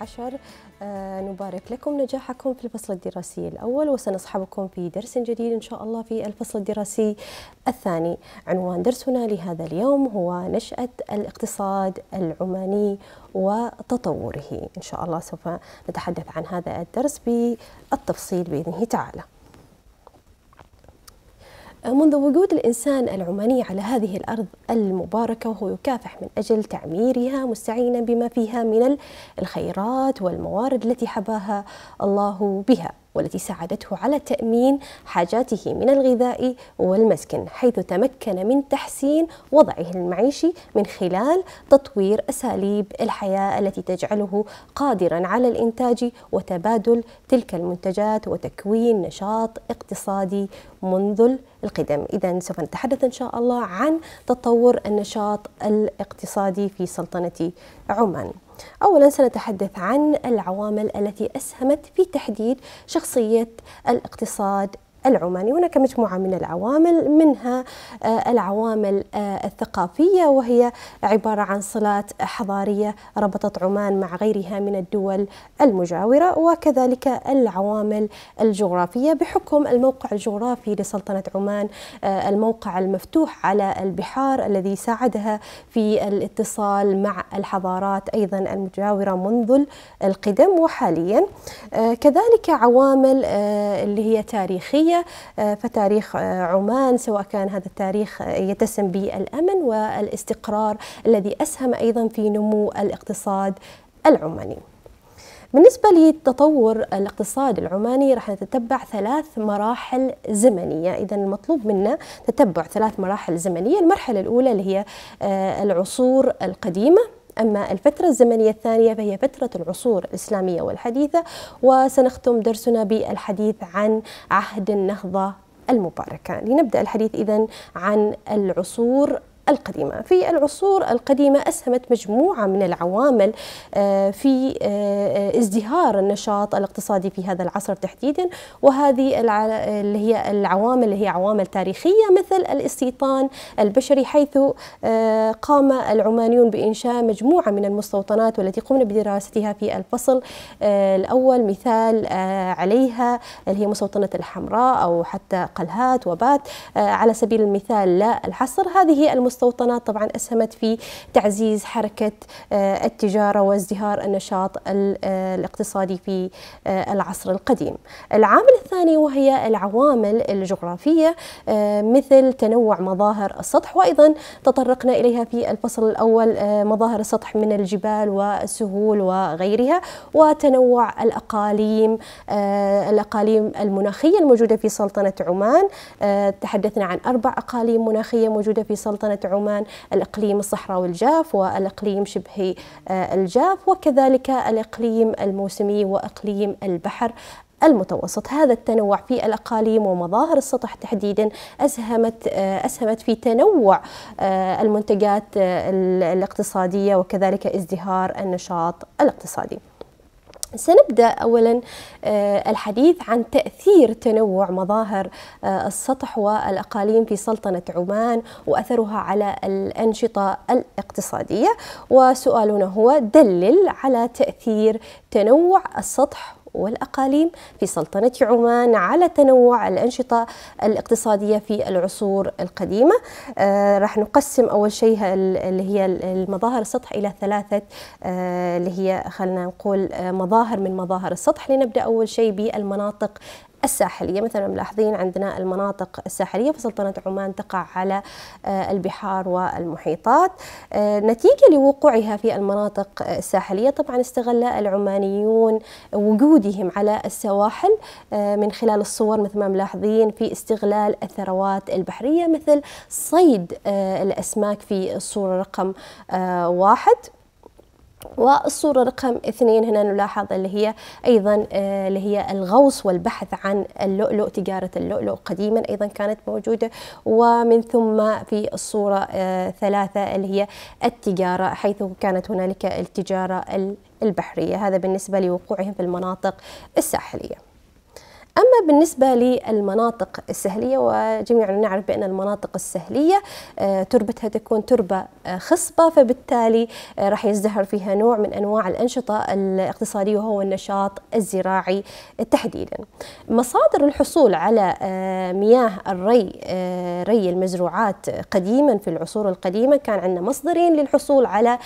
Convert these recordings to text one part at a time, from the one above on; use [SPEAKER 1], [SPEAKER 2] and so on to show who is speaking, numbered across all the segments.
[SPEAKER 1] عشر آه، نبارك لكم نجاحكم في الفصل الدراسي الأول وسنصحبكم في درس جديد إن شاء الله في الفصل الدراسي الثاني عنوان درسنا لهذا اليوم هو نشأة الاقتصاد العماني وتطوره إن شاء الله سوف نتحدث عن هذا الدرس بالتفصيل بإذنه تعالى منذ وجود الإنسان العماني على هذه الأرض المباركة وهو يكافح من أجل تعميرها مستعينا بما فيها من الخيرات والموارد التي حباها الله بها والتي ساعدته على تأمين حاجاته من الغذاء والمسكن حيث تمكن من تحسين وضعه المعيشي من خلال تطوير أساليب الحياة التي تجعله قادرا على الإنتاج وتبادل تلك المنتجات وتكوين نشاط اقتصادي منذ القدم إذا سوف نتحدث إن شاء الله عن تطور النشاط الاقتصادي في سلطنة عمان أولا سنتحدث عن العوامل التي أسهمت في تحديد شخصية الاقتصاد العماني هناك مجموعة من العوامل منها آه، العوامل آه، الثقافية وهي عبارة عن صلات حضارية ربطت عمان مع غيرها من الدول المجاورة وكذلك العوامل الجغرافية بحكم الموقع الجغرافي لسلطنة عمان آه، الموقع المفتوح على البحار الذي ساعدها في الاتصال مع الحضارات أيضا المجاورة منذ القدم وحاليا كذلك عوامل اللي هي تاريخية الدولية آه، فتاريخ آه، عمان سواء كان هذا التاريخ آه، يتسم بالأمن والاستقرار الذي أسهم أيضا في نمو الاقتصاد العماني بالنسبة لتطور الاقتصاد العماني راح نتتبع ثلاث مراحل زمنية إذا المطلوب منا تتبع ثلاث مراحل زمنية المرحلة الأولى اللي هي العصور القديمة أما الفترة الزمنية الثانية فهي فترة العصور الإسلامية والحديثة وسنختم درسنا بالحديث عن عهد النهضة المباركة لنبدأ الحديث إذا عن العصور القديمة في العصور القديمة أسهمت مجموعة من العوامل آه، في آه، ازدهار النشاط الاقتصادي في هذا العصر تحديدا وهذه اللي هي العوامل اللي هي عوامل تاريخية مثل الاستيطان البشري حيث آه، قام العمانيون بإنشاء مجموعة من المستوطنات والتي قمنا بدراستها في الفصل الأول مثال عليها اللي هي مستوطنة الحمراء أو حتى قلهات وبات على سبيل المثال لا الحصر هذه المستوطنات المستوطنات طبعا أسهمت في تعزيز حركة آه، التجارة وازدهار النشاط آه، الاقتصادي في آه، العصر القديم العامل الثاني وهي العوامل الجغرافية مثل تنوع مظاهر السطح وأيضا تطرقنا إليها في الفصل الأول مظاهر السطح من الجبال والسهول وغيرها وتنوع الأقاليم الأقاليم المناخية الموجودة في سلطنة عمان تحدثنا عن أربع أقاليم مناخية موجودة في سلطنة عمان الإقليم الصحراوي الجاف والإقليم شبه آه، الجاف وكذلك الإقليم الموسمي وإقليم البحر المتوسط هذا التنوع في الأقاليم ومظاهر السطح تحديدا أسهمت, آه، أسهمت في تنوع آه، المنتجات الاقتصادية وكذلك ازدهار النشاط الاقتصادي سنبدأ أولا آه، الحديث عن تأثير تنوع مظاهر آه، السطح والأقاليم في سلطنة عمان وأثرها على الأنشطة الاقتصادية وسؤالنا هو دلل على تأثير تنوع السطح والأقاليم في سلطنة عمان على تنوع الأنشطة الاقتصادية في العصور القديمة آه راح نقسم أول شيء اللي هي المظاهر السطح إلى ثلاثة آه اللي هي خلنا نقول آه، مظاهر من مظاهر السطح لنبدأ أول شيء بالمناطق الساحلية مثلا ملاحظين عندنا المناطق الساحلية فسلطنة عمان تقع على آه، البحار والمحيطات آه، نتيجة لوقوعها في المناطق الساحلية طبعا استغل العمانيون وجودهم على السواحل آه، من خلال الصور مثل ما ملاحظين في استغلال الثروات البحرية مثل صيد الأسماك في الصورة رقم واحد والصورة رقم اثنين هنا نلاحظ اللي هي أيضا آه، اللي هي الغوص والبحث عن اللؤلؤ تجارة اللؤلؤ قديما أيضا كانت موجودة ومن ثم في الصورة آه، ثلاثة اللي هي التجارة حيث كانت هنالك التجارة البحرية هذا بالنسبة لوقوعهم في المناطق الساحلية أما بالنسبة للمناطق السهلية وجميعنا نعرف بأن المناطق السهلية آه، تربتها تكون تربة آه، خصبة فبالتالي آه، راح يزدهر فيها نوع من أنواع الأنشطة الاقتصادية وهو النشاط الزراعي تحديدا مصادر الحصول على مياه الري ري المزروعات قديما في العصور القديمة كان عندنا مصدرين للحصول على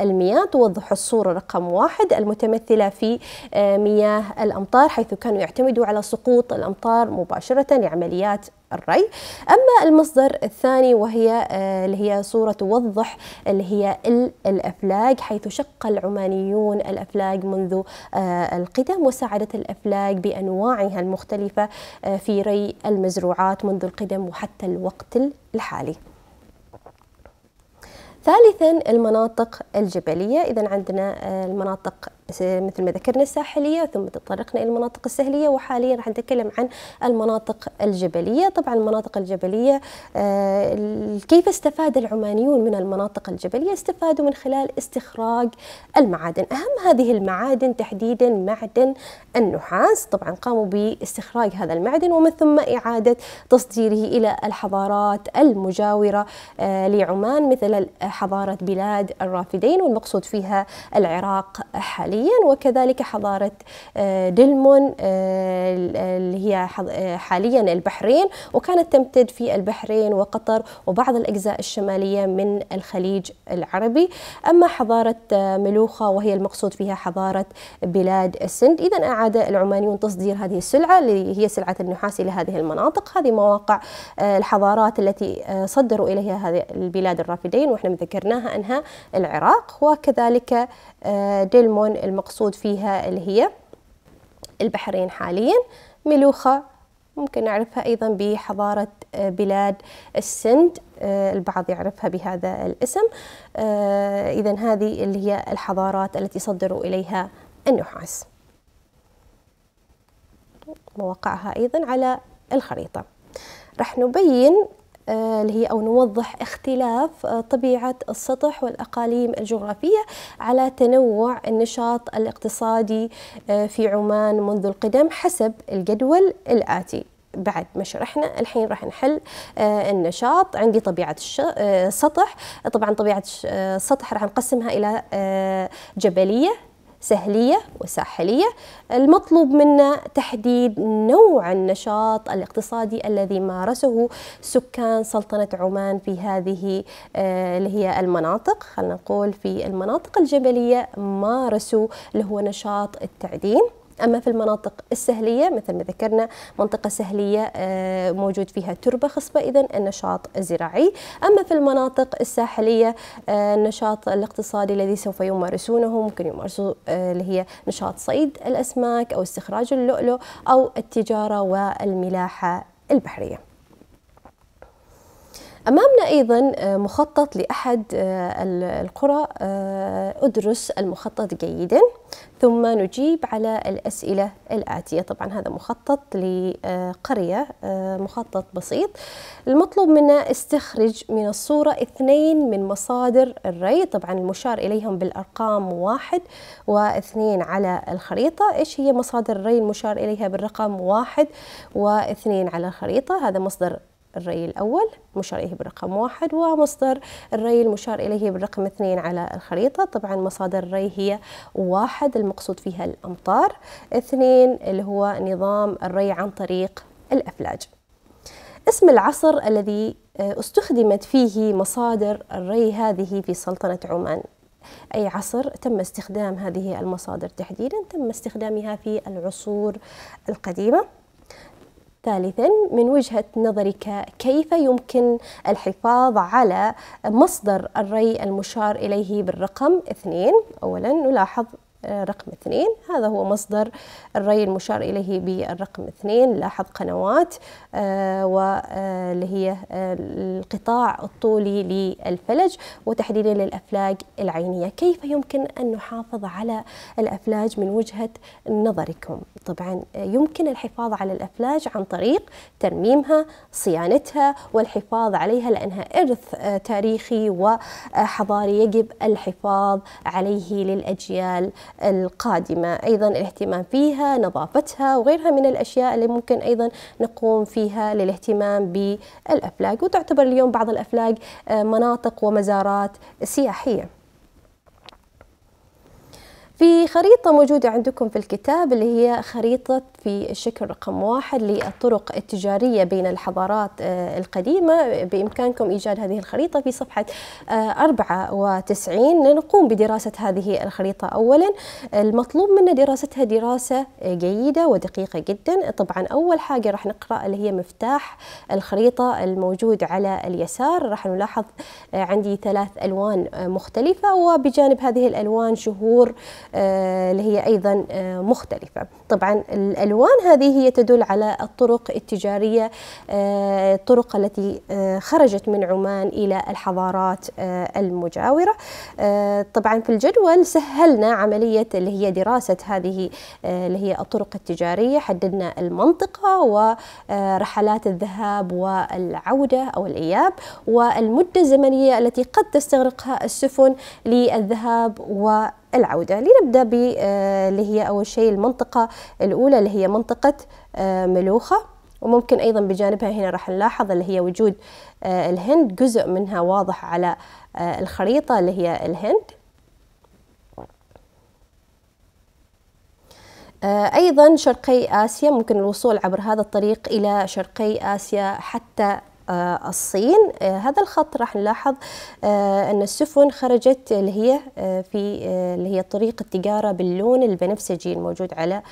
[SPEAKER 1] المياه توضح الصورة رقم واحد المتمثلة في مياه الأمطار حيث كانوا يعتمدوا على سقوط الأمطار مباشرة لعمليات الري أما المصدر الثاني وهي آه، اللي هي صورة توضح اللي هي الأفلاج حيث شق العمانيون الأفلاج منذ آه، القدم وساعدت الأفلاج بأنواعها المختلفة آه، في ري المزروعات منذ القدم وحتى الوقت الحالي ثالثا المناطق الجبلية إذا عندنا المناطق مثل ما ذكرنا الساحلية ثم تطرقنا إلى المناطق السهلية وحاليا راح نتكلم عن المناطق الجبلية طبعا المناطق الجبلية آه، كيف استفاد العمانيون من المناطق الجبلية استفادوا من خلال استخراج المعادن أهم هذه المعادن تحديدا معدن النحاس طبعا قاموا باستخراج هذا المعدن ومن ثم إعادة تصديره إلى الحضارات المجاورة آه، لعمان مثل حضارة بلاد الرافدين والمقصود فيها العراق حاليا تاريخيا وكذلك حضارة آه، دلمون آه، اللي هي آه، حاليا البحرين وكانت تمتد في البحرين وقطر وبعض الأجزاء الشمالية من الخليج العربي أما حضارة ملوخة وهي المقصود فيها حضارة بلاد السند إذا أعاد العمانيون تصدير هذه السلعة اللي هي سلعة النحاس إلى هذه المناطق هذه مواقع الحضارات التي صدروا إليها هذه البلاد الرافدين وإحنا ذكرناها أنها العراق وكذلك آه، دلمون المقصود فيها اللي هي البحرين حاليا ملوخة ممكن نعرفها أيضا بحضارة آه، بلاد السند آه، البعض يعرفها بهذا الاسم إذا هذه اللي هي الحضارات التي صدروا إليها النحاس مواقعها أيضا على الخريطة راح نبين آه، اللي هي او نوضح اختلاف آه، طبيعه السطح والاقاليم الجغرافيه على تنوع النشاط الاقتصادي آه، في عمان منذ القدم حسب الجدول الاتي بعد ما شرحنا الحين راح نحل النشاط عندي طبيعة السطح طبعا طبيعة السطح راح نقسمها إلى جبلية سهلية وساحلية المطلوب منا تحديد نوع النشاط الاقتصادي الذي مارسه سكان سلطنة عمان في هذه آه، اللي هي المناطق خلينا نقول في المناطق الجبلية مارسوا اللي هو نشاط التعدين أما في المناطق السهلية مثل ما ذكرنا منطقة سهلية آه، موجود فيها تربة خصبة إذا النشاط الزراعي أما في المناطق الساحلية آه، النشاط الاقتصادي الذي سوف يمارسونه ممكن يمارسوا آه، اللي هي نشاط صيد الأسماك أو استخراج اللؤلؤ أو التجارة والملاحة البحرية أمامنا أيضا آه، مخطط لأحد آه، القرى آه، أدرس المخطط جيدا ثم نجيب على الأسئلة الآتية طبعا هذا مخطط لقرية مخطط بسيط المطلوب منا استخرج من الصورة اثنين من مصادر الري طبعا المشار إليهم بالأرقام واحد واثنين على الخريطة إيش هي مصادر الري المشار إليها بالرقم واحد واثنين على الخريطة هذا مصدر الري الأول مشار إليه بالرقم واحد ومصدر الري المشار إليه بالرقم اثنين على الخريطة طبعا مصادر الري هي واحد المقصود فيها الأمطار اثنين اللي هو نظام الري عن طريق الأفلاج اسم العصر الذي آه، استخدمت فيه مصادر الري هذه في سلطنة عمان أي عصر تم استخدام هذه المصادر تحديدا تم استخدامها في العصور القديمة ثالثا من وجهة نظرك كيف يمكن الحفاظ على مصدر الري المشار إليه بالرقم اثنين أولا نلاحظ آه، رقم اثنين هذا هو مصدر الري المشار إليه بالرقم اثنين لاحظ قنوات آه، واللي آه، هي القطاع الطولي للفلج وتحديدا للأفلاج العينية كيف يمكن أن نحافظ على الأفلاج من وجهة نظركم طبعا يمكن الحفاظ على الأفلاج عن طريق ترميمها صيانتها والحفاظ عليها لأنها إرث تاريخي وحضاري يجب الحفاظ عليه للأجيال القادمة أيضا الاهتمام فيها نظافتها وغيرها من الأشياء اللي ممكن أيضا نقوم فيها للاهتمام بالأفلاق وتعتبر اليوم بعض الأفلاق آه، مناطق ومزارات سياحية في خريطة موجودة عندكم في الكتاب اللي هي خريطة في الشكل رقم واحد للطرق التجارية بين الحضارات آه، القديمة بإمكانكم إيجاد هذه الخريطة في صفحة 94 آه، لنقوم بدراسة هذه الخريطة أولا المطلوب منا دراستها دراسة جيدة ودقيقة جدا طبعا أول حاجة راح نقرأ اللي هي مفتاح الخريطة الموجود على اليسار راح نلاحظ آه، عندي ثلاث ألوان مختلفة وبجانب هذه الألوان شهور آه، اللي هي أيضا آه، مختلفة طبعا الألوان هذه هي تدل على الطرق التجارية آه، الطرق التي آه، خرجت من عمان إلى الحضارات آه، المجاورة طبعا في الجدول سهلنا عملية اللي هي دراسة هذه اللي هي الطرق التجارية حددنا المنطقة ورحلات الذهاب والعودة أو الإياب والمدة الزمنية التي قد تستغرقها السفن للذهاب و العودة لنبدأ اللي هي أول شيء المنطقة الأولى اللي هي منطقة آه، ملوخة وممكن أيضا بجانبها هنا راح نلاحظ اللي هي وجود آه، الهند جزء منها واضح على آه، الخريطة اللي هي الهند أيضا شرقي آسيا ممكن الوصول عبر هذا الطريق إلى شرقي آسيا حتى آه، الصين آه، هذا الخط راح نلاحظ آه، أن السفن خرجت اللي هي في اللي هي طريق التجارة باللون البنفسجي الموجود على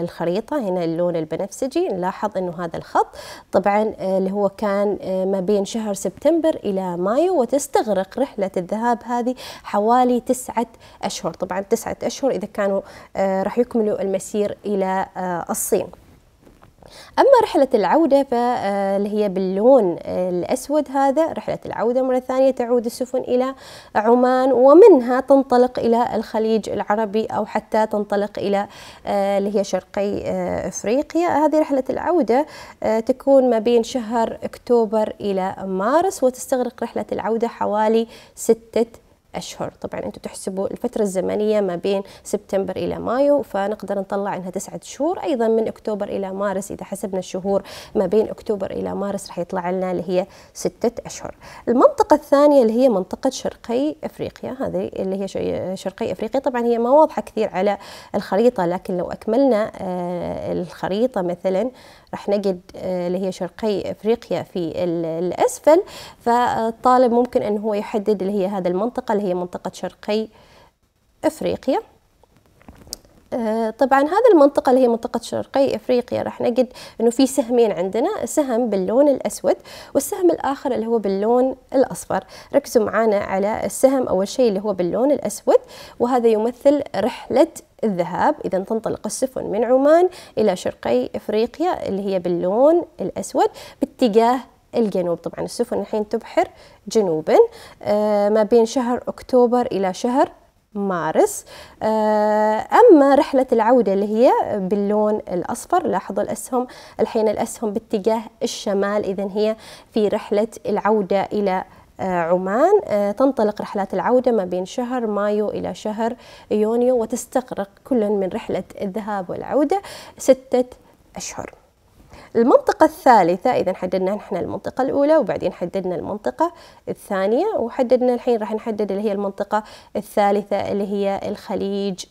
[SPEAKER 1] الخريطة هنا اللون البنفسجي نلاحظ أنه هذا الخط طبعا اللي هو كان ما بين شهر سبتمبر إلى مايو وتستغرق رحلة الذهاب هذه حوالي تسعة أشهر طبعا تسعة أشهر إذا كانوا راح يكملوا المسير إلى الصين أما رحلة العودة فاللي آه، هي باللون آه، الأسود هذا رحلة العودة مرة ثانية تعود السفن إلى عمان ومنها تنطلق إلى الخليج العربي أو حتى تنطلق إلى آه، اللي هي شرقي أفريقيا هذه رحلة العودة تكون ما بين شهر أكتوبر إلى مارس وتستغرق رحلة العودة حوالي ستة أشهر طبعا أنتم تحسبوا الفترة الزمنية ما بين سبتمبر إلى مايو فنقدر نطلع أنها تسعة شهور أيضا من أكتوبر إلى مارس إذا حسبنا الشهور ما بين أكتوبر إلى مارس راح يطلع لنا اللي هي ستة أشهر المنطقة الثانية اللي هي منطقة شرقي أفريقيا هذه اللي هي شرقي أفريقيا طبعا هي ما واضحة كثير على الخريطة لكن لو أكملنا آه، الخريطة مثلا رح نجد آه، اللي هي شرقي افريقيا في الاسفل فالطالب ممكن ان هو يحدد اللي هي هذه المنطقه اللي هي منطقه شرقي افريقيا آه، طبعا هذا المنطقة اللي هي منطقة شرقي افريقيا راح نجد انه في سهمين عندنا سهم باللون الاسود والسهم الاخر اللي هو باللون الاصفر ركزوا معنا على السهم اول شيء اللي هو باللون الاسود وهذا يمثل رحلة الذهاب إذا تنطلق السفن من عمان إلى شرقي إفريقيا اللي هي باللون الأسود باتجاه الجنوب طبعا السفن الحين تبحر جنوبا آه، ما بين شهر أكتوبر إلى شهر مارس آه، أما رحلة العودة اللي هي باللون الأصفر لاحظوا الأسهم الحين الأسهم باتجاه الشمال إذا هي في رحلة العودة إلى آه، عمان آه، تنطلق رحلات العودة ما بين شهر مايو إلى شهر يونيو وتستغرق كل من رحلة الذهاب والعودة ستة أشهر المنطقة الثالثة إذا حددنا نحن المنطقة الأولى وبعدين حددنا المنطقة الثانية وحددنا الحين راح نحدد اللي هي المنطقة الثالثة اللي هي الخليج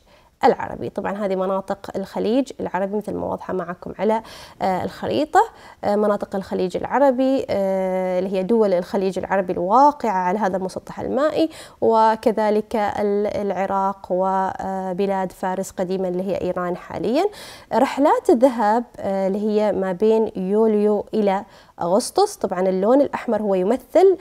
[SPEAKER 1] العربي طبعا هذه مناطق الخليج العربي مثل ما واضحة معكم على آه، الخريطة آه، مناطق الخليج العربي آه، اللي هي دول الخليج العربي الواقعة على هذا المسطح المائي وكذلك العراق وبلاد فارس قديما اللي هي إيران حاليا رحلات الذهب اللي هي ما بين يوليو إلى أغسطس طبعا اللون الأحمر هو يمثل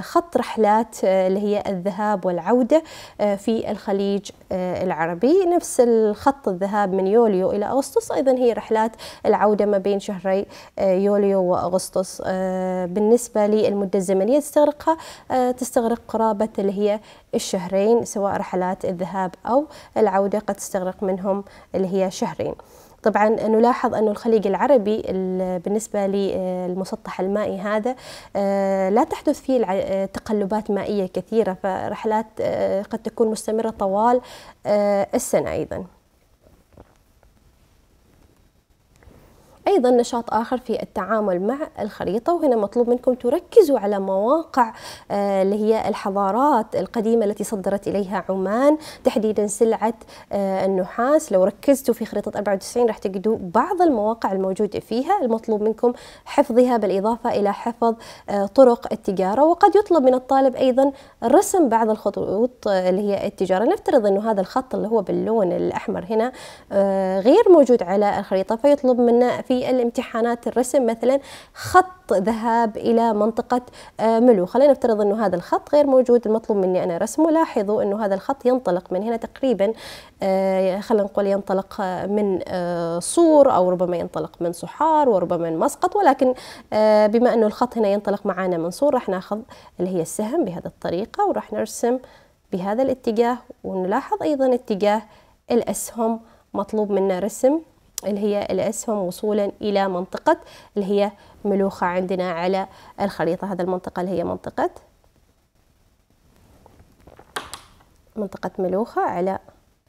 [SPEAKER 1] خط رحلات اللي هي الذهاب والعودة في الخليج العربي نفس الخط الذهاب من يوليو إلى أغسطس أيضا هي رحلات العودة ما بين شهري آه، يوليو وأغسطس آه، بالنسبة للمدة الزمنية تستغرقها آه، تستغرق قرابة اللي هي الشهرين سواء رحلات الذهاب أو العودة قد تستغرق منهم اللي هي شهرين طبعا نلاحظ أن الخليج العربي بالنسبة للمسطح المائي هذا آه، لا تحدث فيه تقلبات مائية كثيرة فرحلات آه، قد تكون مستمرة طوال آه، السنة أيضاً أيضا نشاط آخر في التعامل مع الخريطة وهنا مطلوب منكم تركزوا على مواقع آه، اللي هي الحضارات القديمة التي صدرت إليها عمان تحديدا سلعة آه، النحاس لو ركزتوا في خريطة 94 راح تجدوا بعض المواقع الموجودة فيها المطلوب منكم حفظها بالإضافة إلى حفظ آه، طرق التجارة وقد يطلب من الطالب أيضا رسم بعض الخطوط اللي هي التجارة نفترض أنه هذا الخط اللي هو باللون الأحمر هنا غير موجود على الخريطة فيطلب منا في في الامتحانات الرسم مثلا خط ذهاب إلى منطقة آه، ملو خلينا نفترض أنه هذا الخط غير موجود المطلوب مني أنا رسمه لاحظوا أنه هذا الخط ينطلق من هنا تقريبا آه، خلينا نقول ينطلق من آه، صور أو ربما ينطلق من صحار وربما من مسقط ولكن بما أنه الخط هنا ينطلق معنا من صور راح ناخذ اللي هي السهم بهذه الطريقة وراح نرسم بهذا الاتجاه ونلاحظ أيضا اتجاه الأسهم مطلوب منا رسم اللي هي الأسهم وصولا إلى منطقة اللي هي ملوخة عندنا على الخريطة هذا المنطقة اللي هي منطقة منطقة ملوخة على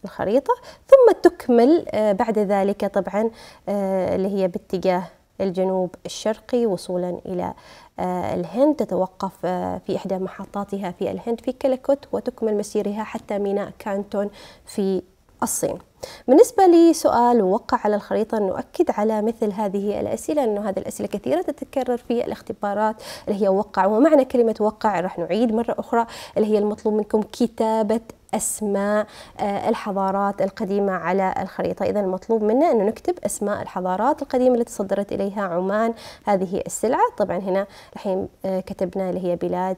[SPEAKER 1] الخريطة ثم تكمل آه، بعد ذلك طبعا آه، اللي هي باتجاه الجنوب الشرقي وصولا إلى آه، الهند تتوقف في إحدى محطاتها في الهند في كليكوت وتكمل مسيرها حتى ميناء كانتون في الصين بالنسبة لسؤال موقع على الخريطة نؤكد على مثل هذه الأسئلة أنه هذه الأسئلة كثيرة تتكرر في الاختبارات اللي هي وقع ومعنى كلمة وقع راح نعيد مرة أخرى اللي هي المطلوب منكم كتابة أسماء آه، الحضارات القديمة على الخريطة إذا المطلوب منا أنه نكتب أسماء الحضارات القديمة التي تصدرت إليها عمان هذه السلعة طبعا هنا الحين آه، كتبنا اللي هي بلاد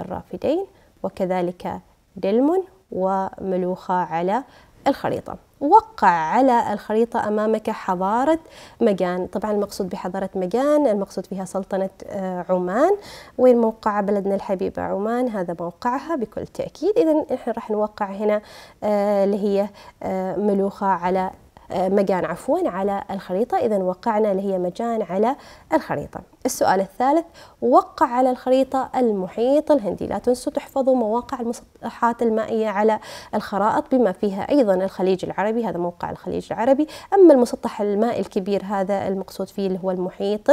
[SPEAKER 1] الرافدين وكذلك دلمون وملوخة على الخريطة وقع على الخريطة أمامك حضارة مجان طبعا المقصود بحضارة مجان المقصود فيها سلطنة آه، عمان وين موقع بلدنا الحبيبة عمان هذا موقعها بكل تأكيد إذا نحن راح نوقع هنا آه، اللي هي آه، ملوخة على مجان عفوا على الخريطة إذا وقعنا اللي هي مجان على الخريطة السؤال الثالث وقع على الخريطة المحيط الهندي لا تنسوا تحفظوا مواقع المسطحات المائية على الخرائط بما فيها أيضا الخليج العربي هذا موقع الخليج العربي أما المسطح المائي الكبير هذا المقصود فيه اللي هو المحيط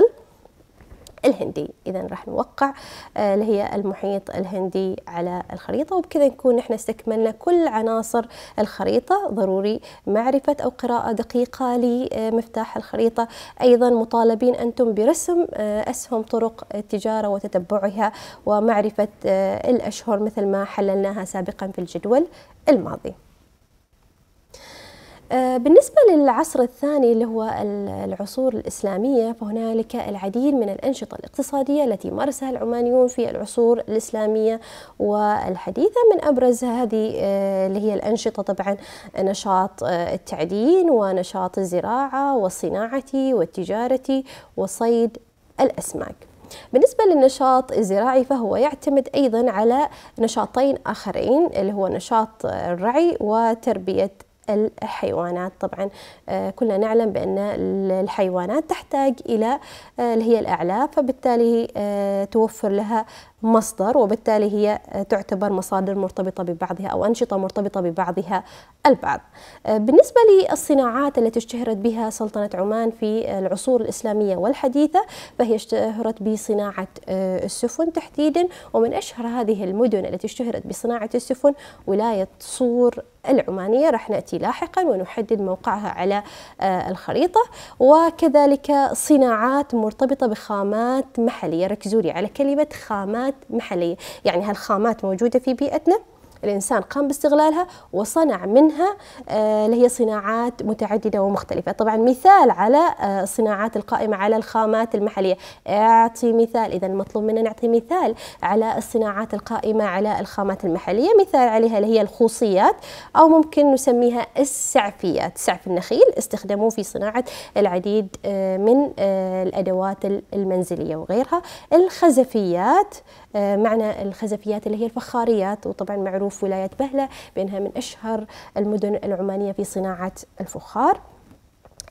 [SPEAKER 1] الهندي إذا راح نوقع آه، اللي هي المحيط الهندي على الخريطة وبكذا نكون نحن استكملنا كل عناصر الخريطة ضروري معرفة أو قراءة دقيقة لمفتاح الخريطة أيضا مطالبين أنتم برسم آه، أسهم طرق التجارة وتتبعها ومعرفة آه، الأشهر مثل ما حللناها سابقا في الجدول الماضي آه، بالنسبة للعصر الثاني اللي هو العصور الإسلامية فهنالك العديد من الأنشطة الاقتصادية التي مارسها العمانيون في العصور الإسلامية والحديثة من أبرز هذه آه، اللي هي الأنشطة طبعا نشاط آه، التعدين ونشاط الزراعة والصناعة والتجارة وصيد الأسماك بالنسبة للنشاط الزراعي فهو يعتمد أيضا على نشاطين آخرين اللي هو نشاط الرعي وتربية الحيوانات طبعا آه، كلنا نعلم بأن الحيوانات تحتاج إلى آه، اللي هي الأعلاف فبالتالي آه، توفر لها مصدر وبالتالي هي تعتبر مصادر مرتبطة ببعضها أو أنشطة مرتبطة ببعضها البعض بالنسبة للصناعات التي اشتهرت بها سلطنة عمان في العصور الإسلامية والحديثة فهي اشتهرت بصناعة السفن تحديدا ومن أشهر هذه المدن التي اشتهرت بصناعة السفن ولاية صور العمانية رح نأتي لاحقا ونحدد موقعها على آه، الخريطة وكذلك صناعات مرتبطة بخامات محلية ركزوا لي على كلمة خامات محلية يعني هالخامات موجودة في بيئتنا الإنسان قام باستغلالها وصنع منها آه، اللي هي صناعات متعددة ومختلفة طبعا مثال على آه، الصناعات القائمة على الخامات المحلية أعطي مثال إذا مطلوب منا نعطي مثال على الصناعات القائمة على الخامات المحلية مثال عليها اللي هي الخوصيات أو ممكن نسميها السعفيات سعف النخيل استخدموه في صناعة العديد آه، من الأدوات المنزلية وغيرها الخزفيات آه، معنا الخزفيات اللي هي الفخاريات وطبعا معروف ولاية بهلة بأنها من أشهر المدن العمانية في صناعة الفخار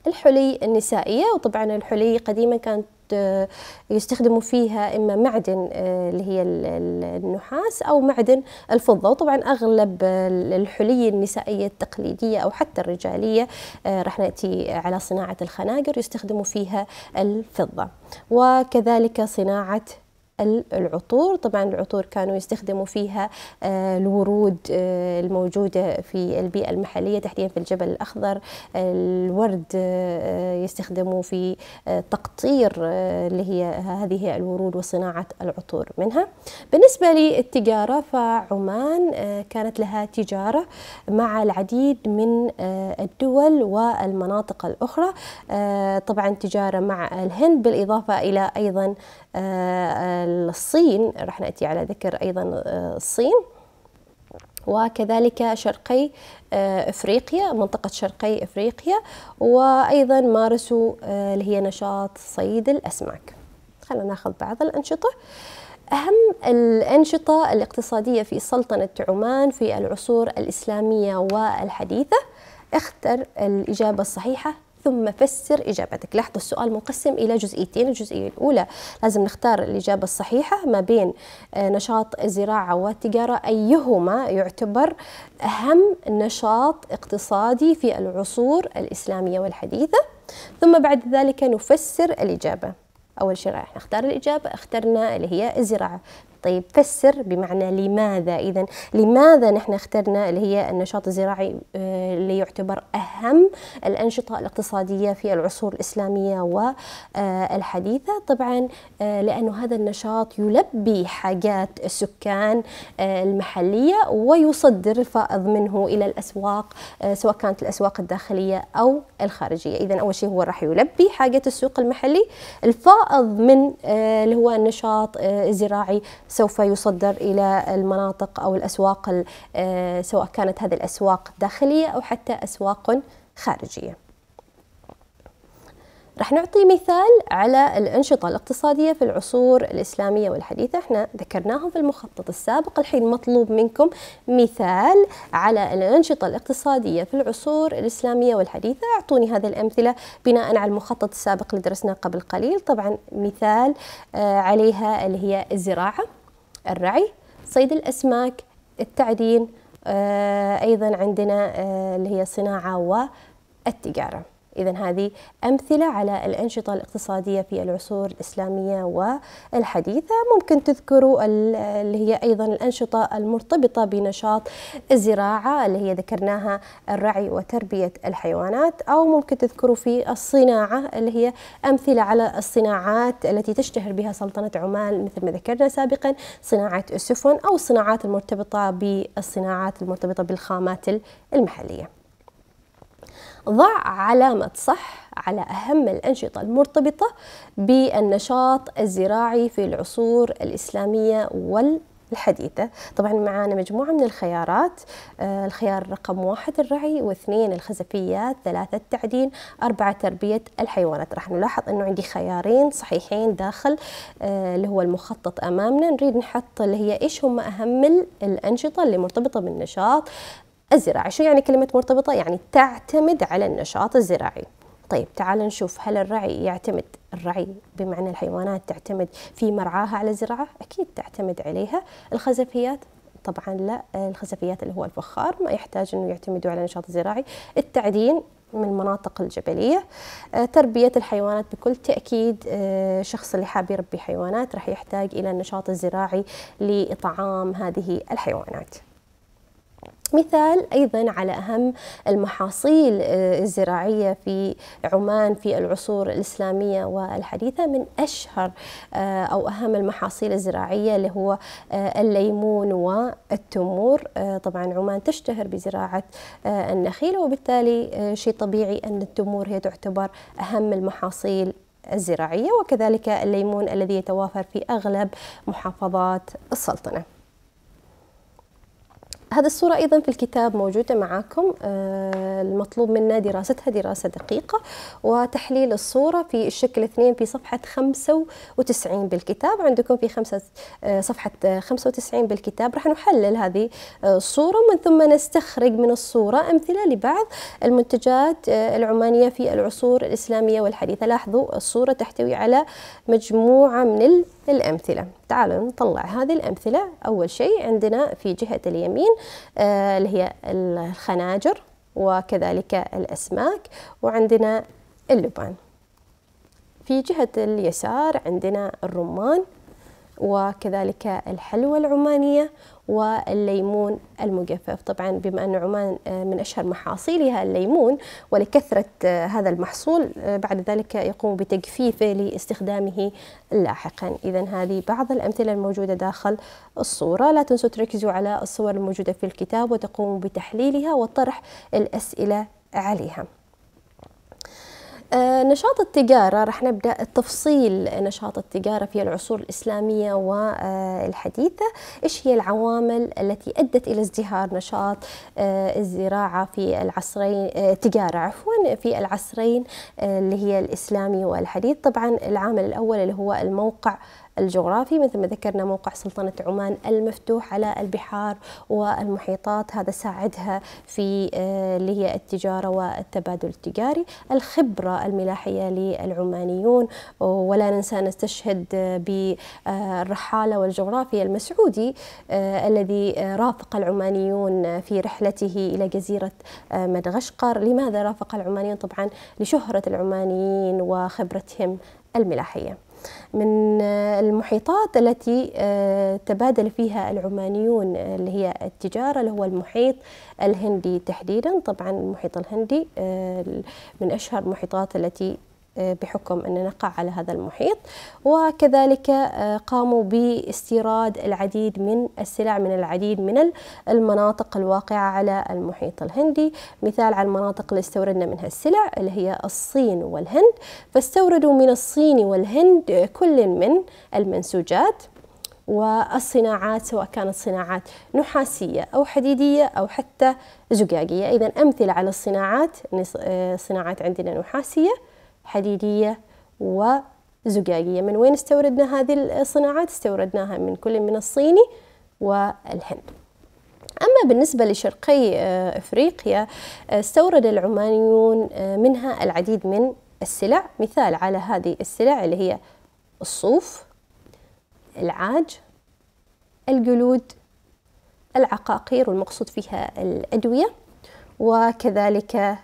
[SPEAKER 1] الحلي النسائية وطبعا الحلي قديما كانت آه، يستخدموا فيها إما معدن آه، اللي هي النحاس أو معدن الفضة وطبعا أغلب الحلي النسائية التقليدية أو حتى الرجالية راح نأتي على صناعة الخناجر يستخدموا فيها الفضة وكذلك صناعة العطور طبعا العطور كانوا يستخدموا فيها آه، الورود آه، الموجودة في البيئة المحلية تحديدا في الجبل الأخضر الورد آه، يستخدموا في تقطير اللي هي هذه الورود وصناعة العطور منها بالنسبة للتجارة فعمان كانت لها تجارة مع العديد من الدول والمناطق الأخرى طبعا تجارة مع الهند بالإضافة إلى أيضا آه، الصين راح نأتي على ذكر أيضا آه، الصين وكذلك شرقي آه، افريقيا منطقه شرقي افريقيا وايضا مارسوا اللي هي نشاط صيد الاسماك خلينا ناخذ بعض الانشطه أهم الأنشطة الاقتصادية في سلطنة عمان في العصور الإسلامية والحديثة اختر الإجابة الصحيحة ثم فسر إجابتك لاحظوا السؤال مقسم إلى جزئيتين الجزئية الأولى لازم نختار الإجابة الصحيحة ما بين آه، نشاط الزراعة والتجارة أيهما يعتبر أهم نشاط اقتصادي في العصور الإسلامية والحديثة ثم بعد ذلك نفسر الإجابة أول شيء راح نختار الإجابة اخترنا اللي هي الزراعة طيب فسر بمعنى لماذا إذا لماذا نحن اخترنا اللي هي النشاط الزراعي آه، اللي يعتبر أهم الأنشطة الاقتصادية في العصور الإسلامية والحديثة آه، طبعا آه، لأنه هذا النشاط يلبي حاجات السكان المحلية ويصدر الفائض منه إلى الأسواق سواء كانت الأسواق الداخلية أو الخارجية إذا أول شيء هو راح يلبي حاجة السوق المحلي الفائض من اللي هو النشاط الزراعي سوف يصدر إلى المناطق أو الأسواق آه، سواء كانت هذه الأسواق داخلية أو حتى أسواق خارجية رح نعطي مثال على الأنشطة الاقتصادية في العصور الإسلامية والحديثة احنا ذكرناهم في المخطط السابق الحين مطلوب منكم مثال على الأنشطة الاقتصادية في العصور الإسلامية والحديثة أعطوني هذه الأمثلة بناء على المخطط السابق اللي درسناه قبل قليل طبعا مثال آه، عليها اللي هي الزراعة الرعي صيد الأسماك التعدين آه، أيضا عندنا آه، اللي هي الصناعة والتجارة إذا هذه أمثلة على الأنشطة الاقتصادية في العصور الإسلامية والحديثة ممكن تذكروا اللي هي أيضا الأنشطة المرتبطة بنشاط الزراعة اللي هي ذكرناها الرعي وتربية الحيوانات أو ممكن تذكروا في الصناعة اللي هي أمثلة على الصناعات التي تشتهر بها سلطنة عمان مثل ما ذكرنا سابقا صناعة السفن أو الصناعات المرتبطة بالصناعات المرتبطة بالخامات المحلية ضع علامة صح على أهم الأنشطة المرتبطة بالنشاط الزراعي في العصور الإسلامية وال الحديثة طبعا معانا مجموعة من الخيارات آه الخيار رقم واحد الرعي واثنين الخزفيات ثلاثة التعدين أربعة تربية الحيوانات راح نلاحظ أنه عندي خيارين صحيحين داخل آه اللي هو المخطط أمامنا نريد نحط اللي هي إيش هم أهم الأنشطة اللي مرتبطة بالنشاط الزراعة شو يعني كلمة مرتبطة؟ يعني تعتمد على النشاط الزراعي طيب تعال نشوف هل الرعي يعتمد الرعي بمعنى الحيوانات تعتمد في مرعاها على الزراعة؟ أكيد تعتمد عليها الخزفيات طبعا لا الخزفيات اللي هو الفخار ما يحتاج انه يعتمدوا على نشاط زراعي التعدين من المناطق الجبلية آه، تربية الحيوانات بكل تأكيد آه، شخص اللي حاب يربي حيوانات راح يحتاج إلى النشاط الزراعي لإطعام هذه الحيوانات مثال ايضا على اهم المحاصيل آه، الزراعيه في عمان في العصور الاسلاميه والحديثه من اشهر آه، او اهم المحاصيل الزراعيه اللي هو آه، الليمون والتمور طبعا عمان تشتهر بزراعه النخيل وبالتالي شيء طبيعي ان التمور هي تعتبر اهم المحاصيل الزراعيه وكذلك الليمون الذي يتوافر في اغلب محافظات السلطنه هذه الصورة أيضا في الكتاب موجودة معاكم آه، المطلوب منا دراستها دراسة دقيقة وتحليل الصورة في الشكل 2 في صفحة 95 بالكتاب عندكم في خمسة آه، صفحة 95 بالكتاب راح نحلل هذه آه، الصورة ومن ثم نستخرج من الصورة أمثلة لبعض المنتجات العمانية في العصور الإسلامية والحديثة لاحظوا الصورة تحتوي على مجموعة من الأمثلة تعالوا نطلع هذه الأمثلة أول شيء عندنا في جهة اليمين آه، اللي هي الخناجر وكذلك الأسماك وعندنا اللبان في جهة اليسار عندنا الرمان وكذلك الحلوى العمانية والليمون المجفف طبعا بما أن عمان آه، من أشهر محاصيلها الليمون ولكثرة آه، هذا المحصول آه، بعد ذلك يقوم بتجفيفه لاستخدامه لاحقا إذا هذه بعض الأمثلة الموجودة داخل الصورة لا تنسوا تركزوا على الصور الموجودة في الكتاب وتقوموا بتحليلها وطرح الأسئلة عليها آه، نشاط التجارة رح نبدأ تفصيل نشاط التجارة في العصور الإسلامية والحديثة إيش هي العوامل التي أدت إلى ازدهار نشاط آه، الزراعة في العصرين آه، التجارة عفوا في العصرين اللي هي الإسلامي والحديث طبعا العامل الأول اللي هو الموقع الجغرافي مثل ما ذكرنا موقع سلطنة عمان المفتوح على البحار والمحيطات هذا ساعدها في آه، اللي هي التجارة والتبادل التجاري الخبرة الملاحية للعمانيون ولا ننسى نستشهد بالرحالة والجغرافيا المسعودي آه، الذي رافق العمانيون في رحلته إلى جزيرة آه، مدغشقر لماذا رافق العمانيون طبعا لشهرة العمانيين وخبرتهم الملاحيه من آه، المحيطات التي آه، تبادل فيها العمانيون آه، اللي هي التجارة اللي هو المحيط الهندي تحديدا طبعا المحيط الهندي من أشهر المحيطات التي آه، بحكم أننا نقع على هذا المحيط وكذلك آه، قاموا باستيراد العديد من السلع من العديد من المناطق الواقعة على المحيط الهندي مثال على المناطق اللي استوردنا منها السلع اللي هي الصين والهند فاستوردوا من الصين والهند آه، كل من المنسوجات والصناعات سواء كانت صناعات نحاسية أو حديدية أو حتى زجاجية إذا أمثلة على الصناعات صناعات عندنا نحاسية حديدية وزجاجية من وين استوردنا هذه الصناعات؟ استوردناها من كل من الصيني والهند أما بالنسبة لشرقي أفريقيا استورد العمانيون منها العديد من السلع مثال على هذه السلع اللي هي الصوف العاج الجلود العقاقير والمقصود فيها الأدوية وكذلك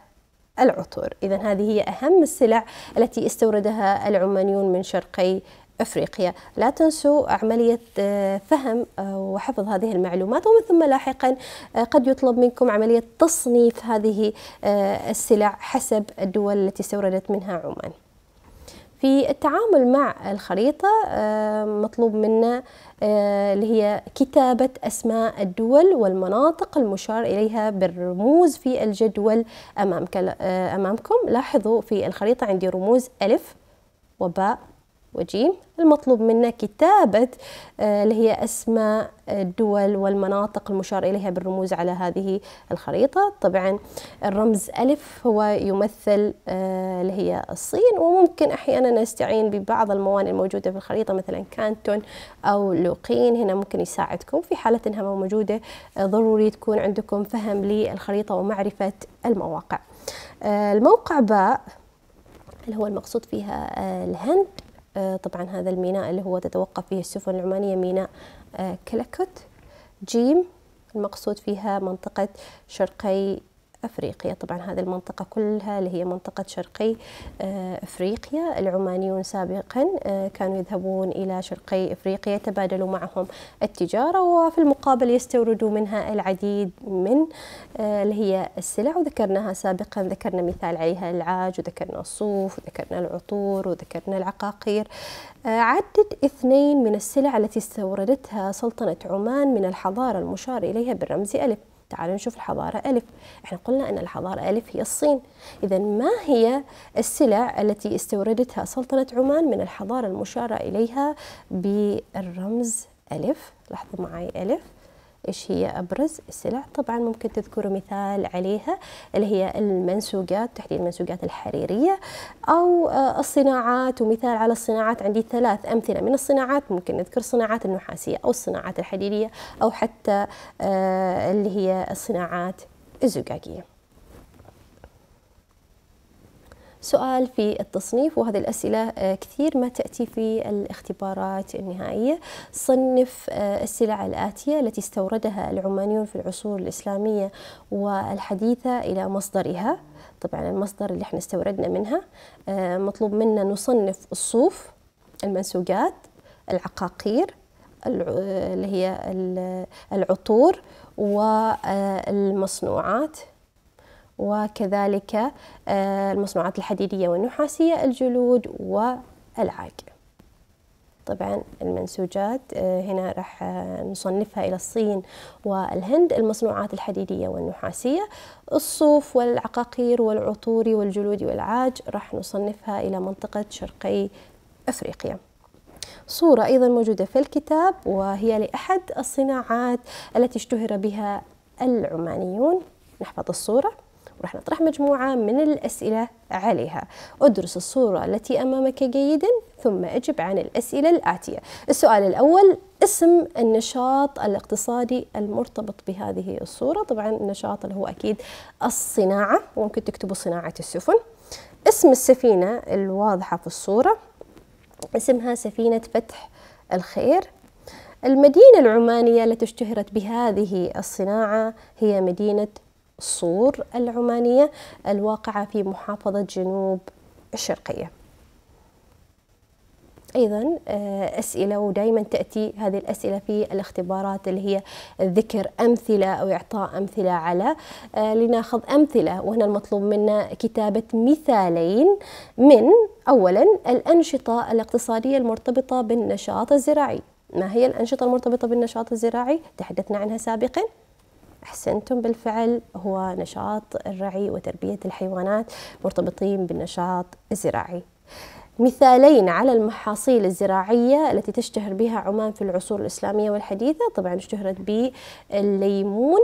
[SPEAKER 1] العطور إذا هذه هي أهم السلع التي استوردها العمانيون من شرقي افريقيا لا تنسوا عمليه آه، فهم آه، وحفظ هذه المعلومات ومن ثم لاحقا آه، قد يطلب منكم عمليه تصنيف هذه السلع حسب الدول التي استوردت منها عمان في التعامل مع الخريطة آه، مطلوب منا آه، اللي هي كتابة أسماء الدول والمناطق المشار إليها بالرموز في الجدول آه، أمامكم لاحظوا في الخريطة عندي رموز ألف وباء وجيم المطلوب منا كتابة آه، اللي هي أسماء الدول والمناطق المشار إليها بالرموز على هذه الخريطة طبعا الرمز ألف هو يمثل آه، اللي هي الصين وممكن أحيانا نستعين ببعض الموانئ الموجودة في الخريطة مثلا كانتون أو لوقين هنا ممكن يساعدكم في حالة أنها موجودة آه، ضروري تكون عندكم فهم للخريطة ومعرفة المواقع الموقع باء اللي هو المقصود فيها الهند آه، طبعا هذا الميناء اللي هو تتوقف فيه السفن العمانية ميناء آه، كلكوت جيم المقصود فيها منطقة شرقي أفريقيا طبعا هذه المنطقة كلها اللي هي منطقة شرقي آه، أفريقيا العمانيون سابقا آه، كانوا يذهبون إلى شرقي أفريقيا يتبادلوا معهم التجارة وفي المقابل يستوردوا منها العديد من آه، اللي هي السلع وذكرناها سابقا ذكرنا مثال عليها العاج وذكرنا الصوف وذكرنا العطور وذكرنا العقاقير عدد اثنين من السلع التي استوردتها سلطنة عمان من الحضارة المشار إليها بالرمز ألف تعالوا نشوف الحضارة ألف احنا قلنا أن الحضارة ألف هي الصين إذا ما هي السلع التي استوردتها سلطنة عمان من الحضارة المشارة إليها بالرمز ألف لاحظوا معي ألف ايش هي ابرز السلع طبعا ممكن تذكروا مثال عليها اللي هي المنسوجات تحديد المنسوجات الحريريه او آه، الصناعات ومثال على الصناعات عندي ثلاث امثله من الصناعات ممكن نذكر صناعات النحاسيه او الصناعات الحديديه او حتى آه، اللي هي الصناعات الزجاجيه سؤال في التصنيف وهذه الأسئلة آه، كثير ما تأتي في الاختبارات النهائية صنف آه، السلع الآتية التي استوردها العمانيون في العصور الإسلامية والحديثة إلى مصدرها طبعا المصدر اللي احنا استوردنا منها آه، مطلوب منا نصنف الصوف المنسوجات العقاقير
[SPEAKER 2] اللي
[SPEAKER 1] هي العطور والمصنوعات وكذلك آه، المصنوعات الحديدية والنحاسية الجلود والعاج طبعا المنسوجات آه، هنا راح آه، نصنفها إلى الصين والهند المصنوعات الحديدية والنحاسية الصوف والعقاقير والعطور والجلود والعاج راح نصنفها إلى منطقة شرقي أفريقيا صورة أيضا موجودة في الكتاب وهي لأحد الصناعات التي اشتهر بها العمانيون نحفظ الصورة وراح نطرح مجموعة من الأسئلة عليها ادرس الصورة التي أمامك جيدا ثم اجب عن الأسئلة الآتية السؤال الأول اسم النشاط الاقتصادي المرتبط بهذه الصورة طبعا النشاط اللي هو أكيد الصناعة وممكن تكتبوا صناعة السفن اسم السفينة الواضحة في الصورة اسمها سفينة فتح الخير المدينة العمانية التي اشتهرت بهذه الصناعة هي مدينة صور العمانية الواقعة في محافظة جنوب الشرقية ايضا آه، اسئله ودائما تاتي هذه الاسئله في الاختبارات اللي هي ذكر امثله او اعطاء امثله على آه، لناخذ امثله وهنا المطلوب منا كتابه مثالين من اولا الانشطه الاقتصاديه المرتبطه بالنشاط الزراعي ما هي الانشطه المرتبطه بالنشاط الزراعي تحدثنا عنها سابقا أحسنتم بالفعل هو نشاط الرعي وتربية الحيوانات مرتبطين بالنشاط الزراعي مثالين على المحاصيل الزراعية التي تشتهر بها عمان في العصور الإسلامية والحديثة طبعا اشتهرت بالليمون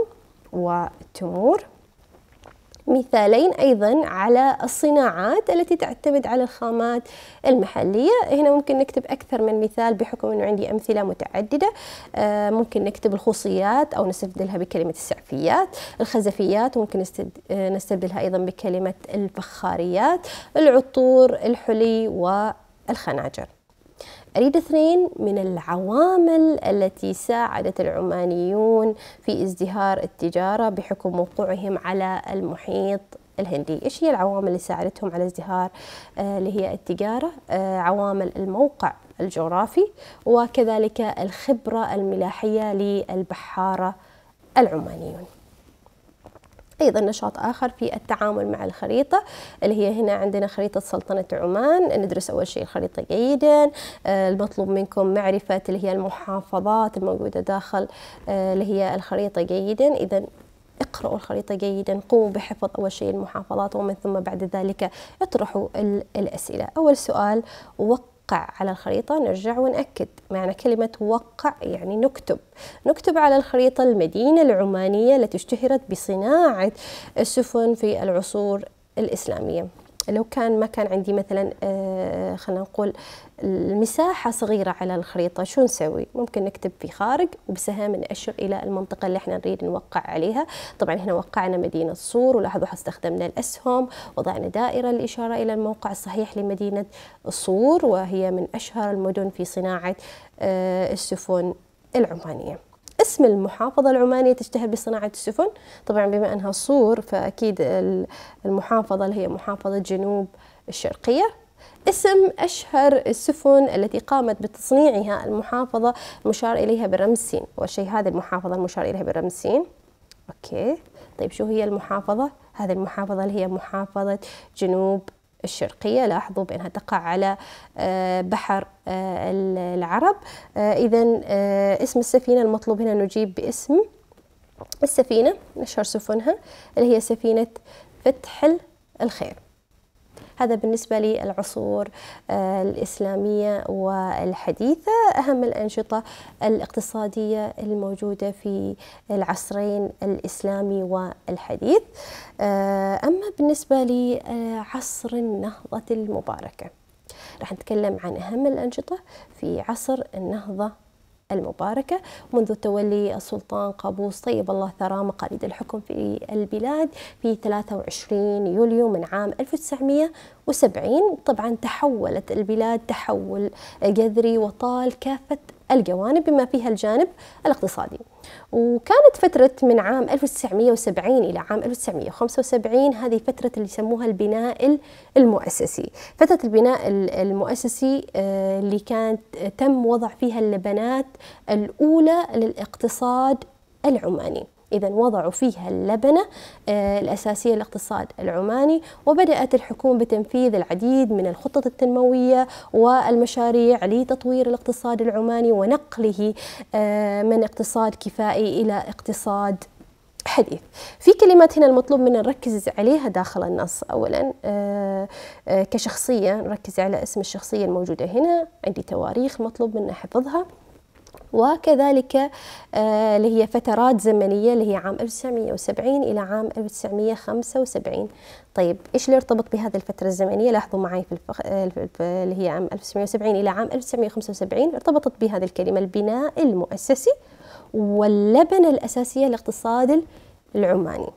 [SPEAKER 1] والتمور مثالين أيضا على الصناعات التي تعتمد على الخامات المحلية هنا ممكن نكتب أكثر من مثال بحكم أنه عندي أمثلة متعددة آه، ممكن نكتب الخصيات أو نستبدلها بكلمة السعفيات الخزفيات ممكن آه، نستبدلها أيضا بكلمة الفخاريات العطور الحلي والخناجر أريد اثنين من العوامل التي ساعدت العمانيون في ازدهار التجارة بحكم وقوعهم على المحيط الهندي إيش هي العوامل اللي ساعدتهم على ازدهار آه اللي هي التجارة آه عوامل الموقع الجغرافي وكذلك الخبرة الملاحية للبحارة العمانيون أيضا نشاط آخر في التعامل مع الخريطة اللي هي هنا عندنا خريطة سلطنة عمان ندرس أول شيء الخريطة جيدا آه، المطلوب منكم معرفة اللي هي المحافظات الموجودة داخل آه، اللي هي الخريطة جيدا إذا اقرأوا الخريطة جيدا قوموا بحفظ أول شيء المحافظات ومن ثم بعد ذلك اطرحوا الأسئلة أول سؤال وق وقع على الخريطة نرجع ونأكد معنى كلمة وقع يعني نكتب نكتب على الخريطة المدينة العمانية التي اشتهرت بصناعة السفن في العصور الإسلامية لو كان ما كان عندي مثلا آه، آه، خلينا نقول المساحة صغيرة على الخريطة شو نسوي؟ ممكن نكتب في خارج وبسهام نأشر إلى المنطقة اللي احنا نريد نوقع عليها طبعا هنا وقعنا مدينة الصور ولاحظوا استخدمنا الأسهم وضعنا دائرة للإشارة إلى الموقع الصحيح لمدينة الصور وهي من أشهر المدن في صناعة آه، السفن العمانية اسم المحافظة العمانية تشتهر بصناعة السفن طبعا بما أنها صور فأكيد المحافظة اللي هي محافظة جنوب الشرقية اسم أشهر السفن التي قامت بتصنيعها المحافظة المشار إليها بالرمز سين والشيء هذه المحافظة المشار إليها بالرمز سين أوكي طيب شو هي المحافظة؟ هذه المحافظة اللي هي محافظة جنوب الشرقية لاحظوا بأنها تقع على آه، بحر آه، العرب آه، إذا اسم السفينة المطلوب هنا نجيب باسم السفينة نشهر سفنها اللي هي سفينة فتح الخير هذا بالنسبة للعصور آه، الإسلامية والحديثة أهم الأنشطة الاقتصادية الموجودة في العصرين الإسلامي والحديث آه، أما بالنسبة لعصر النهضة المباركة راح نتكلم عن أهم الأنشطة في عصر النهضة المباركة منذ تولي السلطان قابوس طيب الله ثراه مقاليد الحكم في البلاد في 23 يوليو من عام 1970 طبعا تحولت البلاد تحول جذري وطال كافة الجوانب بما فيها الجانب الاقتصادي وكانت فترة من عام 1970 إلى عام 1975 هذه فترة اللي يسموها البناء المؤسسي فترة البناء المؤسسي آه، اللي كانت آه، تم وضع فيها اللبنات الأولى للاقتصاد العماني إذا وضعوا فيها اللبنة آه، الأساسية للاقتصاد العماني وبدأت الحكومة بتنفيذ العديد من الخطط التنموية والمشاريع لتطوير الاقتصاد العماني ونقله آه، من اقتصاد كفائي إلى اقتصاد حديث في كلمات هنا المطلوب منا نركز عليها داخل النص أولا آه، كشخصية نركز على اسم الشخصية الموجودة هنا عندي تواريخ مطلوب منا حفظها وكذلك آه، اللي هي فترات زمنية اللي هي عام 1970 إلى عام 1975 طيب إيش اللي يرتبط بهذه الفترة الزمنية لاحظوا معي في الفخ... آه، اللي هي عام 1970 إلى عام 1975 ارتبطت بهذه الكلمة البناء المؤسسي واللبنة الأساسية لاقتصاد العماني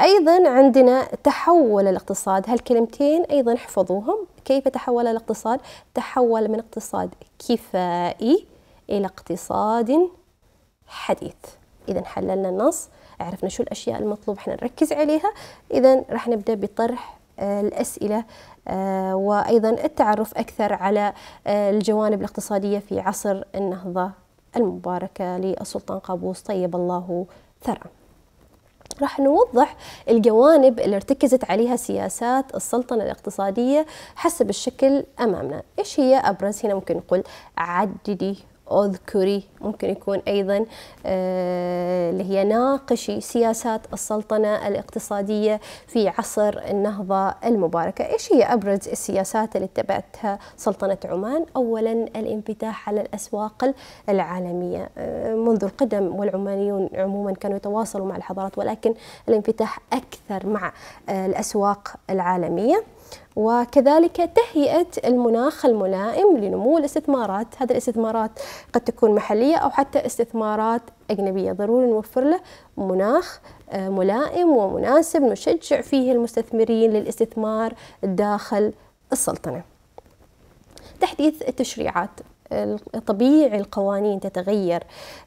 [SPEAKER 1] أيضا عندنا تحول الاقتصاد هالكلمتين أيضا احفظوهم كيف تحول الاقتصاد؟ تحول من اقتصاد كفائي إلى اقتصاد حديث إذا حللنا النص عرفنا شو الأشياء المطلوب احنا نركز عليها إذا راح نبدأ بطرح آه، الأسئلة آه، وأيضا التعرف أكثر على آه، الجوانب الاقتصادية في عصر النهضة المباركة للسلطان قابوس طيب الله ثراه راح نوضح الجوانب اللي ارتكزت عليها سياسات السلطنة الاقتصادية حسب الشكل أمامنا إيش هي أبرز هنا ممكن نقول عددي اذكري ممكن يكون ايضا آه، اللي هي ناقشي سياسات السلطنه الاقتصاديه في عصر النهضه المباركه، ايش هي ابرز السياسات اللي اتبعتها سلطنه عمان؟ اولا الانفتاح على الاسواق العالميه، آه، منذ القدم والعمانيون عموما كانوا يتواصلوا مع الحضارات ولكن الانفتاح اكثر مع آه، الاسواق العالميه. وكذلك تهيئة المناخ الملائم لنمو الاستثمارات هذه الاستثمارات قد تكون محلية أو حتى استثمارات أجنبية ضروري نوفر له مناخ آه، ملائم ومناسب نشجع فيه المستثمرين للاستثمار داخل السلطنة تحديث التشريعات طبيعي القوانين تتغير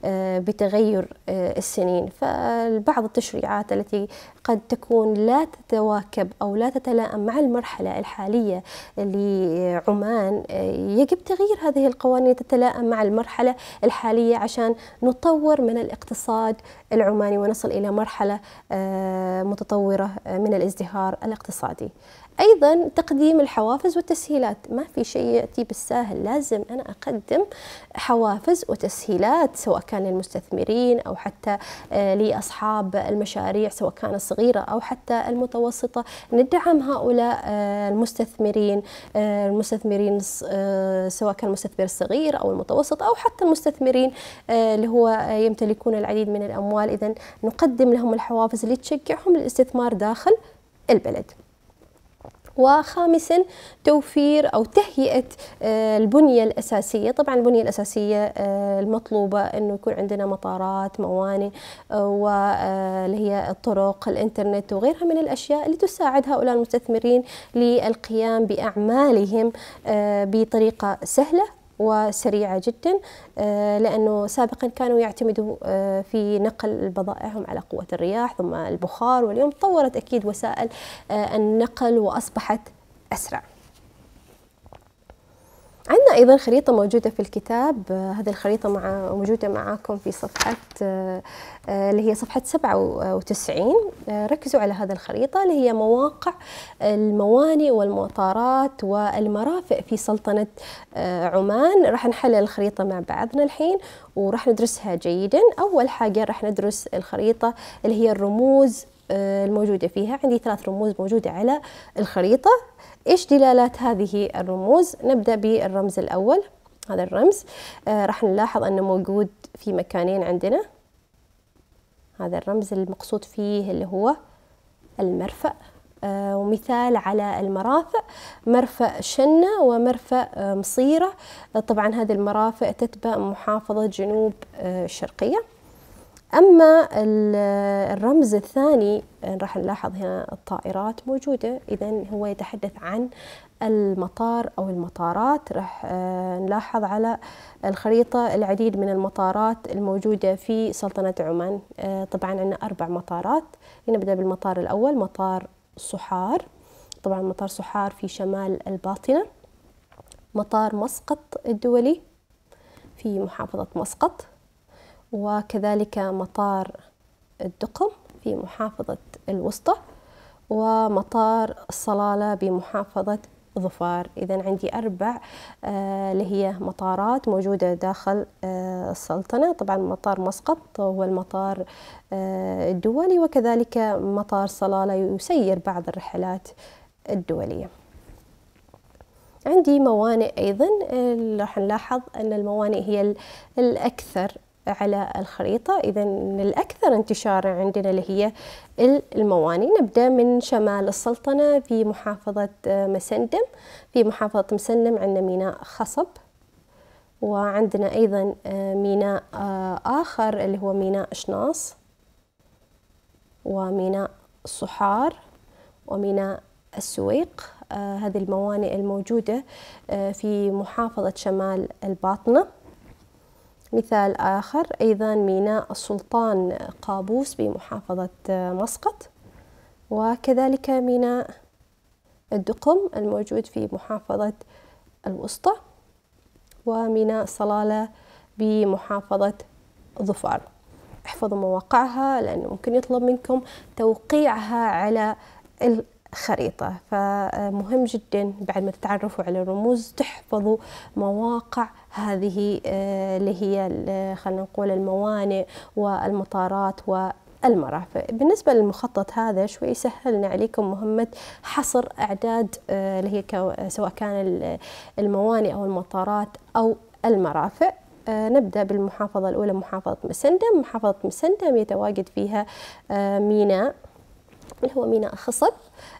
[SPEAKER 1] آه، بتغير آه، السنين فبعض التشريعات التي قد تكون لا تتواكب أو لا تتلائم مع المرحلة الحالية لعمان آه، يجب تغيير هذه القوانين تتلائم مع المرحلة الحالية عشان نطور من الاقتصاد العماني ونصل إلى مرحلة آه، متطورة آه، من الازدهار الاقتصادي ايضا تقديم الحوافز والتسهيلات ما في شيء ياتي بالساهل لازم انا اقدم حوافز وتسهيلات سواء كان للمستثمرين او حتى لاصحاب المشاريع سواء كان الصغير الصغيرة أو حتى المتوسطة ندعم هؤلاء آه، المستثمرين آه، المستثمرين آه، سواء كان المستثمر الصغير أو المتوسط أو حتى المستثمرين اللي هو يمتلكون العديد من الأموال إذا نقدم لهم الحوافز اللي تشجعهم للاستثمار داخل البلد وخامسا توفير أو تهيئة آه، البنية الأساسية طبعا البنية الأساسية آه، المطلوبة أنه يكون عندنا مطارات موانئ آه، واللي هي الطرق الإنترنت وغيرها من الأشياء اللي تساعد هؤلاء المستثمرين للقيام بأعمالهم بطريقة سهلة وسريعة جدا آه، لأنه سابقا كانوا يعتمدوا آه، في نقل بضائعهم على قوة الرياح ثم البخار واليوم تطورت أكيد وسائل آه، النقل وأصبحت أسرع عندنا ايضا خريطه موجوده في الكتاب آه، هذه الخريطه مع موجوده معاكم في صفحه آه، آه، اللي هي صفحه 97 ركزوا على هذه الخريطه اللي هي مواقع الموانئ والمطارات والمرافئ في سلطنه عمان راح نحلل الخريطه مع بعضنا الحين وراح ندرسها جيدا اول حاجه راح ندرس الخريطه اللي هي الرموز آه، الموجودة فيها عندي ثلاث رموز موجودة على الخريطة إيش دلالات هذه الرموز نبدأ بالرمز الأول هذا الرمز آه راح نلاحظ أنه موجود في مكانين عندنا هذا الرمز المقصود فيه اللي هو المرفأ آه ومثال على المرافق مرفأ شنة ومرفأ آه مصيرة آه، طبعا هذه المرافق تتبع محافظة جنوب آه، الشرقية أما الرمز الثاني راح نلاحظ هنا الطائرات موجودة إذا هو يتحدث عن المطار أو المطارات راح آه، نلاحظ على الخريطة العديد من المطارات الموجودة في سلطنة عمان آه، طبعا عندنا أربع مطارات نبدأ بالمطار الأول مطار صحار طبعا مطار صحار في شمال الباطنة مطار مسقط الدولي في محافظة مسقط وكذلك مطار الدقم في محافظة الوسطى ومطار الصلالة بمحافظة ظفار إذا عندي أربع آه، اللي هي مطارات موجودة داخل آه، السلطنة طبعا مطار مسقط هو المطار آه، الدولي وكذلك مطار صلالة يسير بعض الرحلات الدولية عندي موانئ أيضا راح نلاحظ أن الموانئ هي الأكثر على الخريطة إذا الأكثر انتشارا عندنا اللي هي المواني نبدأ من شمال السلطنة في محافظة مسندم في محافظة مسندم عندنا ميناء خصب وعندنا أيضا آه، ميناء آه، آخر اللي هو ميناء شناص وميناء صحار وميناء السويق آه، هذه الموانئ الموجودة في محافظة شمال الباطنة مثال آخر أيضا ميناء السلطان قابوس بمحافظة مسقط وكذلك ميناء الدقم الموجود في محافظة الوسطى وميناء صلالة بمحافظة ظفار احفظوا مواقعها لأنه ممكن يطلب منكم توقيعها على خريطة فمهم جدا بعد ما تتعرفوا على الرموز تحفظوا مواقع هذه آه، اللي هي خلينا نقول الموانئ والمطارات و المرافق بالنسبة للمخطط هذا شوي سهلنا عليكم مهمة حصر أعداد آه، اللي هي سواء كان الموانئ أو المطارات أو المرافق آه، نبدأ بالمحافظة الأولى محافظة مسندم محافظة مسندم يتواجد فيها ميناء اللي هو ميناء خصب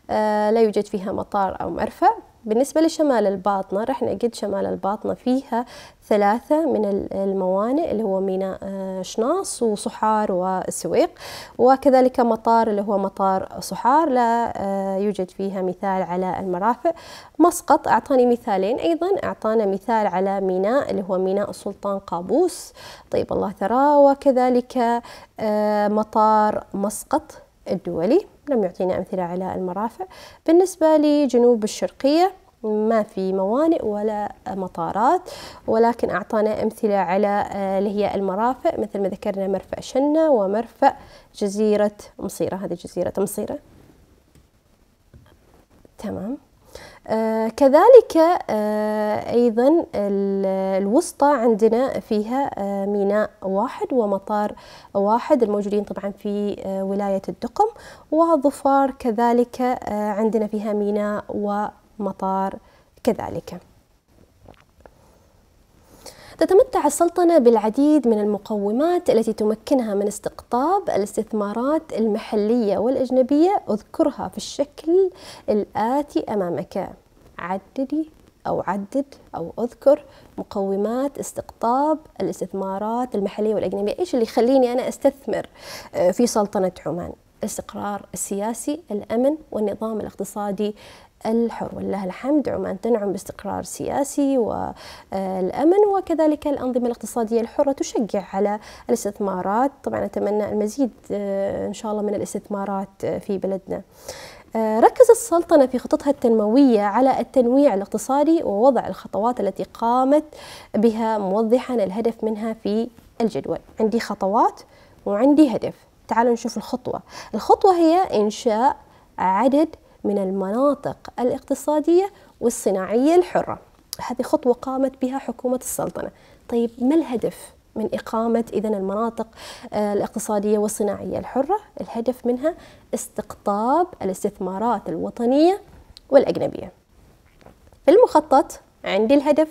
[SPEAKER 1] آه، لا يوجد فيها مطار أو مرفأ بالنسبة لشمال الباطنة رح نجد شمال الباطنة فيها ثلاثة من الموانئ اللي هو ميناء آه، شناص وصحار والسويق وكذلك مطار اللي هو مطار صحار لا آه، يوجد فيها مثال على المرافق مسقط أعطاني مثالين أيضا أعطانا مثال على ميناء اللي هو ميناء السلطان قابوس طيب الله ثراه وكذلك مطار مسقط الدولي لم يعطينا أمثلة على المرافع بالنسبة لجنوب الشرقية ما في موانئ ولا مطارات ولكن أعطانا أمثلة على آه، اللي هي المرافق مثل ما ذكرنا مرفأ شنة ومرفأ جزيرة مصيرة هذه جزيرة مصيرة تمام آه، كذلك آه، أيضا الوسطى عندنا فيها آه، ميناء واحد ومطار واحد الموجودين طبعا في ولاية الدقم وظفار كذلك عندنا فيها ميناء ومطار كذلك تتمتع السلطنة بالعديد من المقومات التي تمكنها من استقطاب الاستثمارات المحلية والأجنبية أذكرها في الشكل الآتي أمامك عددي أو عدد أو أذكر مقومات استقطاب الاستثمارات المحلية والأجنبية إيش اللي يخليني أنا أستثمر آه، في سلطنة عمان الاستقرار السياسي الأمن والنظام الاقتصادي الحر ولله الحمد عمان تنعم باستقرار سياسي والأمن آه، وكذلك الأنظمة الاقتصادية الحرة تشجع على الاستثمارات طبعا أتمنى المزيد آه، إن شاء الله من الاستثمارات آه، في بلدنا ركزت السلطنة في خططها التنموية على التنويع الاقتصادي ووضع الخطوات التي قامت بها موضحا الهدف منها في الجدول عندي خطوات وعندي هدف تعالوا نشوف الخطوة الخطوة هي إنشاء عدد من المناطق الاقتصادية والصناعية الحرة هذه خطوة قامت بها حكومة السلطنة طيب ما الهدف من إقامة إذا المناطق آه، الاقتصادية والصناعية الحرة الهدف منها استقطاب الاستثمارات الوطنية والأجنبية المخطط عندي الهدف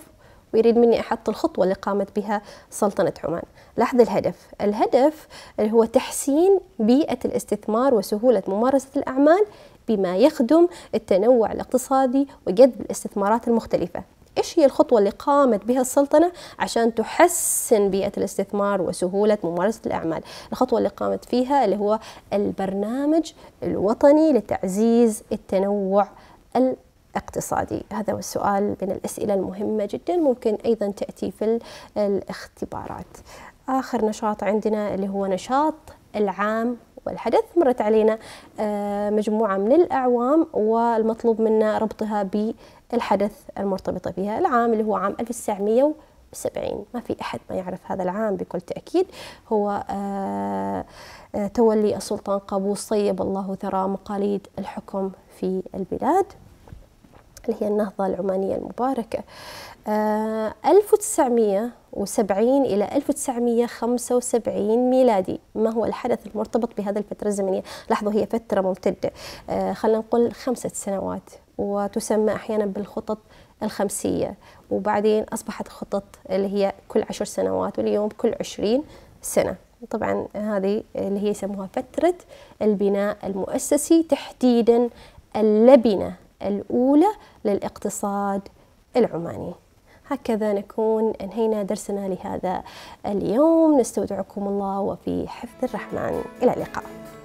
[SPEAKER 1] ويريد مني أحط الخطوة اللي قامت بها سلطنة عمان لاحظ الهدف الهدف اللي هو تحسين بيئة الاستثمار وسهولة ممارسة الأعمال بما يخدم التنوع الاقتصادي وجذب الاستثمارات المختلفة إيش هي الخطوة اللي قامت بها السلطنة عشان تحسن بيئة الاستثمار وسهولة ممارسة الأعمال الخطوة اللي قامت فيها اللي هو البرنامج الوطني لتعزيز التنوع الاقتصادي هذا هو السؤال من الأسئلة المهمة جدا ممكن أيضا تأتي في الاختبارات آخر نشاط عندنا اللي هو نشاط العام والحدث مرت علينا آه، مجموعة من الأعوام والمطلوب منا ربطها بالحدث المرتبطة بها العام اللي هو عام 1970 ما في أحد ما يعرف هذا العام بكل تأكيد هو آه، آه، تولي السلطان قابوس طيب الله ثرى مقاليد الحكم في البلاد اللي هي النهضة العمانية المباركة 1970 آه، إلى 1975 ميلادي ما هو الحدث المرتبط بهذا الفترة الزمنية لاحظوا هي فترة ممتدة آه، خلينا نقول خمسة سنوات وتسمى أحيانا بالخطط الخمسية وبعدين أصبحت خطط اللي هي كل عشر سنوات واليوم كل عشرين سنة طبعا هذه اللي هي يسموها فترة البناء المؤسسي تحديدا اللبنة الأولى للاقتصاد العماني هكذا نكون انهينا درسنا لهذا اليوم نستودعكم الله وفي حفظ الرحمن إلى اللقاء